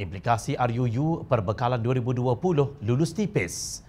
Implikasi RUU perbekalan 2020 lulus tipis.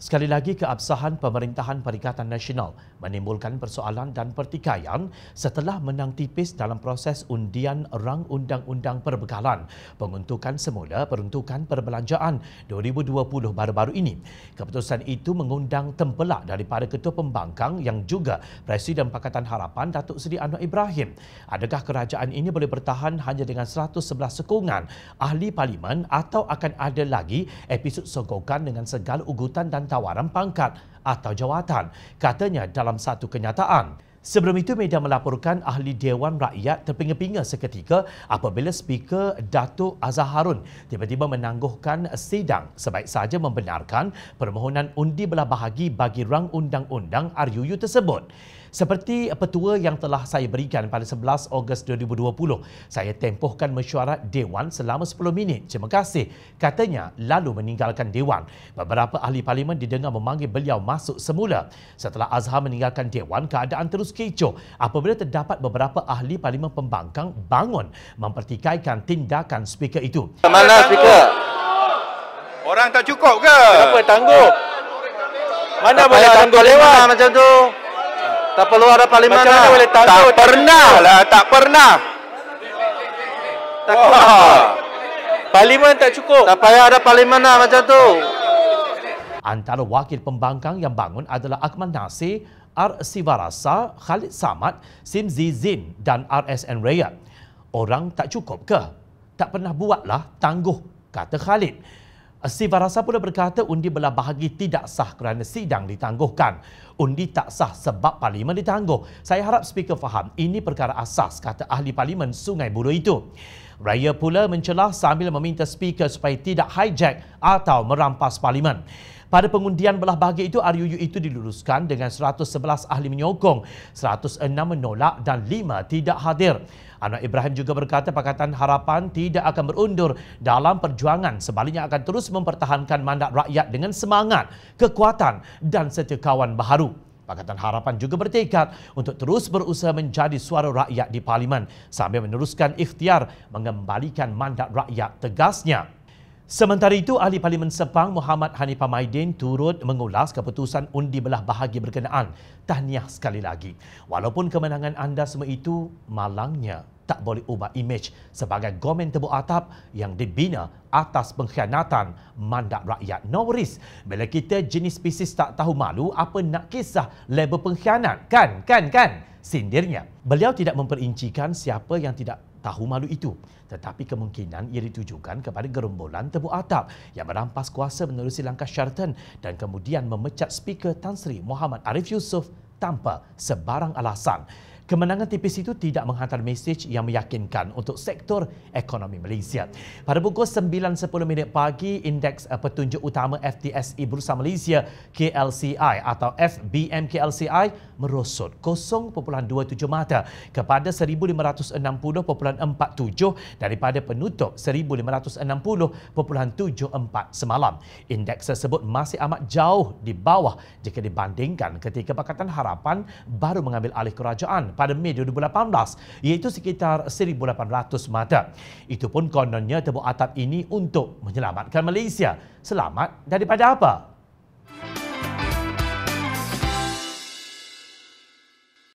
Sekali lagi keabsahan pemerintahan Perikatan Nasional menimbulkan persoalan dan pertikaian setelah menang tipis dalam proses undian rang undang-undang perbekalan penguntukan semula peruntukan perbelanjaan 2020 baru-baru ini. Keputusan itu mengundang tempelak daripada Ketua Pembangkang yang juga Presiden Pakatan Harapan Datuk Seri Anwar Ibrahim. Adakah kerajaan ini boleh bertahan hanya dengan 111 sekungan ahli parlimen atau akan ada lagi episod sogokan dengan segala ugutan dan tawaran pangkat atau jawatan, katanya dalam satu kenyataan. Sebelum itu, media melaporkan ahli Dewan Rakyat terpinga-pinga seketika apabila Speaker Datuk Azhar Harun tiba-tiba menangguhkan sidang sebaik sahaja membenarkan permohonan undi belah bahagi bagi rang undang-undang RUU tersebut. Seperti petua yang telah saya berikan pada 11 Ogos 2020, saya tempuhkan mesyuarat Dewan selama 10 minit. Terima kasih. Katanya lalu meninggalkan Dewan. Beberapa ahli parlimen didengar memanggil beliau masuk semula. Setelah Azhar meninggalkan Dewan, keadaan terus kecoh apabila terdapat beberapa ahli parlimen pembangkang bangun mempertikaikan tindakan speaker itu. Mana speaker? Orang tak cukup ke? Kenapa tangguh? Mana boleh tangguh lewat macam tu? Tak perlu ada parlimen lah. Macam boleh tahu? Tak pernah lah. Tak pernah. Tak pernah. Oh. Parlimen tak cukup. Tak payah ada parlimen lah macam tu. Antara wakil pembangkang yang bangun adalah Ahmad Nasir, R. Sivarasa, Khalid Samad, Sim Zizin dan RSN Raya. Orang tak cukup ke? Tak pernah buatlah tangguh, kata Khalid. Si Barasa pula berkata undi belah bahagi tidak sah kerana sidang ditangguhkan. Undi tak sah sebab parlimen ditangguh. Saya harap speaker faham ini perkara asas kata ahli parlimen Sungai Buloh itu. Raya pula mencelah sambil meminta speaker supaya tidak hijack atau merampas parlimen. Pada pengundian belah bahagia itu, RUU itu diluluskan dengan 111 ahli menyokong, 106 menolak dan 5 tidak hadir. Anwar Ibrahim juga berkata Pakatan Harapan tidak akan berundur dalam perjuangan sebaliknya akan terus mempertahankan mandat rakyat dengan semangat, kekuatan dan setia kawan baharu. Pakatan Harapan juga bertekad untuk terus berusaha menjadi suara rakyat di parlimen sambil meneruskan ikhtiar mengembalikan mandat rakyat tegasnya. Sementara itu, Ahli Parlimen Sepang Muhammad Hanifah Maidin turut mengulas keputusan undi belah bahagi berkenaan. Tahniah sekali lagi. Walaupun kemenangan anda semua itu, malangnya tak boleh ubah imej sebagai gomen tebu atap yang dibina atas pengkhianatan mandat rakyat. No risk. Bila kita jenis spesies tak tahu malu, apa nak kisah label pengkhianat? Kan, kan, kan? Sindirnya. Beliau tidak memperincikan siapa yang tidak tahu malu itu tetapi kemungkinan ia ditujukan kepada gerombolan tebu atap yang merampas kuasa menerusi langkah syaratan dan kemudian memecat speaker Tan Sri Muhammad Arif Yusof tanpa sebarang alasan. Kemenangan tipis itu tidak menghantar mesej yang meyakinkan untuk sektor ekonomi Malaysia. Pada pukul 9.10 minit pagi, indeks eh, petunjuk utama FTSE Bursa Malaysia KLCI atau FBM KLCI merosot 0.27 mata kepada 1560.47 daripada penutup 1560.74 semalam. Indeks tersebut masih amat jauh di bawah jika dibandingkan ketika Pakatan Harapan baru mengambil alih kerajaan pada Mei 2018 iaitu sekitar 1,800 mata. Itupun kononnya tebu atap ini untuk menyelamatkan Malaysia. Selamat daripada apa?